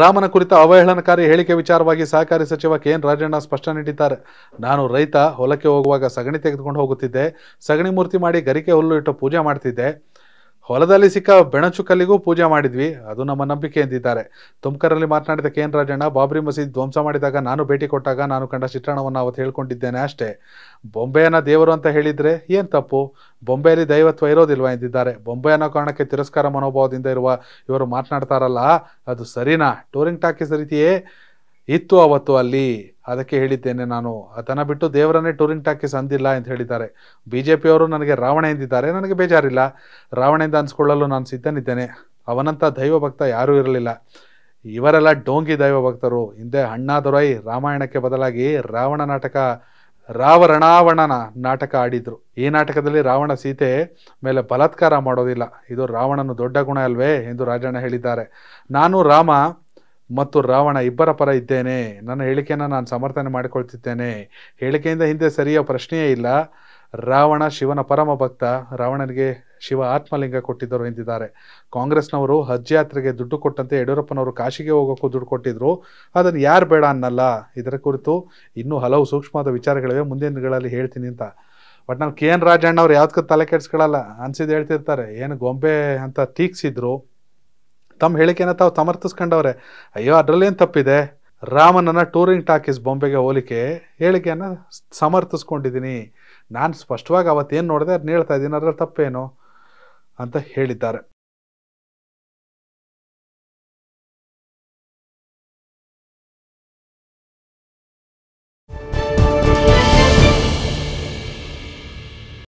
ರಾಮನ ಕುರಿತ ಅವಹೇಳನಕಾರಿ ಹೇಳಿಕೆ ವಿಚಾರವಾಗಿ ಸಹಕಾರಿ ಸಚಿವ ಕೆ ಎನ್ ರಾಜಣ್ಣ ಸ್ಪಷ್ಟನೆ ನೀಡಿದ್ದಾರೆ ನಾನು ರೈತ ಹೊಲಕ್ಕೆ ಹೋಗುವಾಗ ಸಗಣಿ ತೆಗೆದುಕೊಂಡು ಹೋಗುತ್ತಿದ್ದೆ ಸಗಣಿ ಮೂರ್ತಿ ಮಾಡಿ ಗರಿಕೆ ಹುಲ್ಲು ಇಟ್ಟು ಪೂಜೆ ಮಾಡ್ತಿದ್ದೆ ಹೊಲದಲ್ಲಿ ಸಿಕ್ಕ ಬೆಣಚು ಕಲ್ಲಿಗೂ ಪೂಜೆ ಮಾಡಿದ್ವಿ ಅದು ನಮ್ಮ ನಂಬಿಕೆ ಎಂದಿದ್ದಾರೆ ತುಮಕೂರಲ್ಲಿ ಮಾತನಾಡಿದ ಕೆ ಎನ್ ರಾಜಣ್ಣ ಬಾಬ್ರಿ ಮಸೀದ್ ಧ್ವಂಸ ಮಾಡಿದಾಗ ನಾನು ಭೇಟಿ ಕೊಟ್ಟಾಗ ನಾನು ಕಂಡ ಚಿತ್ರಣವನ್ನು ಅವತ್ತು ಹೇಳ್ಕೊಂಡಿದ್ದೇನೆ ಅಷ್ಟೇ ಬೊಂಬೆಯನ್ನ ದೇವರು ಅಂತ ಹೇಳಿದ್ರೆ ಏನು ತಪ್ಪು ಬೊಂಬೆಯಲ್ಲಿ ದೈವತ್ವ ಇರೋದಿಲ್ವಾ ಎಂದಿದ್ದಾರೆ ಬೊಂಬೆ ಅನ್ನೋ ಕಾರಣಕ್ಕೆ ತಿರಸ್ಕಾರ ಮನೋಭಾವದಿಂದ ಇರುವ ಇವರು ಮಾತನಾಡ್ತಾರಲ್ಲ ಅದು ಸರಿನಾ ಟೂರಿಂಗ್ ಟಾಕೀಸ್ ರೀತಿಯೇ ಇತ್ತು ಅವತ್ತು ಅಲ್ಲಿ ಅದಕ್ಕೆ ಹೇಳಿದ್ದೇನೆ ನಾನು ಅದನ್ನು ಬಿಟ್ಟು ದೇವರನ್ನೇ ಟೂರಿಂಗ್ ಟಾಕೀಸ್ ಅಂದಿಲ್ಲ ಅಂತ ಹೇಳಿದ್ದಾರೆ ಬಿ ಜೆ ಪಿಯವರು ನನಗೆ ರಾವಣ ಎಂದಿದ್ದಾರೆ ನನಗೆ ಬೇಜಾರಿಲ್ಲ ರಾವಣ ಎಂದ ಅನ್ಸ್ಕೊಳ್ಳಲು ನಾನು ಸಿದ್ಧನಿದ್ದೇನೆ ಅವನಂಥ ದೈವ ಭಕ್ತ ಯಾರೂ ಇರಲಿಲ್ಲ ಇವರೆಲ್ಲ ಡೋಂಗಿ ದೈವ ಭಕ್ತರು ಹಿಂದೆ ಅಣ್ಣಾದೊರೈ ರಾಮಾಯಣಕ್ಕೆ ಬದಲಾಗಿ ರಾವಣ ನಾಟಕ ರಾವರಣಾವಣನ ನಾಟಕ ಆಡಿದ್ರು ಈ ನಾಟಕದಲ್ಲಿ ರಾವಣ ಸೀತೆ ಮೇಲೆ ಬಲತ್ಕಾರ ಮಾಡೋದಿಲ್ಲ ಇದು ರಾವಣನು ದೊಡ್ಡ ಗುಣ ಅಲ್ವೇ ಎಂದು ರಾಜಣ್ಣ ಹೇಳಿದ್ದಾರೆ ನಾನು ರಾಮ ಮತ್ತು ರಾವಣ ಇಬ್ಬರ ಪರ ಇದ್ದೇನೆ ನನ್ನ ಹೇಳಿಕೆಯನ್ನು ನಾನು ಸಮರ್ಥನೆ ಮಾಡಿಕೊಳ್ತಿದ್ದೇನೆ ಹೇಳಿಕೆಯಿಂದ ಹಿಂದೆ ಸರಿಯೋ ಪ್ರಶ್ನೆಯೇ ಇಲ್ಲ ರಾವಣ ಶಿವನ ಪರಮ ಭಕ್ತ ರಾವಣನಿಗೆ ಶಿವ ಆತ್ಮಲಿಂಗ ಕೊಟ್ಟಿದ್ದರು ಎಂದಿದ್ದಾರೆ ಕಾಂಗ್ರೆಸ್ನವರು ಹಜ್ ಯಾತ್ರೆಗೆ ದುಡ್ಡು ಕೊಟ್ಟಂತೆ ಯಡಿಯೂರಪ್ಪನವರು ಕಾಶಿಗೆ ಹೋಗೋಕ್ಕೂ ದುಡ್ಡು ಕೊಟ್ಟಿದ್ರು ಅದನ್ನು ಯಾರು ಬೇಡ ಅನ್ನಲ್ಲ ಇದರ ಕುರಿತು ಇನ್ನೂ ಹಲವು ಸೂಕ್ಷ್ಮವಾದ ವಿಚಾರಗಳಿವೆ ಮುಂದಿನ ದಿನಗಳಲ್ಲಿ ಹೇಳ್ತೀನಿ ಅಂತ ಬಟ್ ನಾವು ಕೆ ಎನ್ ರಾಜಣ್ಣವ್ರು ಯಾವ್ದಕ್ಕೂ ತಲೆ ಕೆಡಿಸ್ಕೊಳ್ಳಲ್ಲ ಅನ್ಸಿದ್ದು ಹೇಳ್ತಿರ್ತಾರೆ ಏನು ಗೊಂಬೆ ಅಂತ ತೀಕ್ಸಿದ್ರು ತಮ್ಮ ಹೇಳಿಕೆನ ತಾವು ಸಮರ್ಥಿಸ್ಕೊಂಡವ್ರೆ ಅಯ್ಯೋ ಅದರಲ್ಲೇನು ತಪ್ಪಿದೆ ರಾಮನನ್ನ ಟೂರಿಂಗ್ ಟಾಕೀಸ್ ಬೊಂಬೆಗೆ ಹೋಲಿಕೆ ಹೇಳಿಕೆಯನ್ನು ಸಮರ್ಥಿಸ್ಕೊಂಡಿದ್ದೀನಿ ನಾನು ಸ್ಪಷ್ಟವಾಗಿ ಅವತ್ತೇನು ನೋಡಿದೆ ಅದನ್ನ ಹೇಳ್ತಾ ಇದ್ದೀನಿ ಅದರಲ್ಲಿ ತಪ್ಪೇನು ಅಂತ ಹೇಳಿದ್ದಾರೆ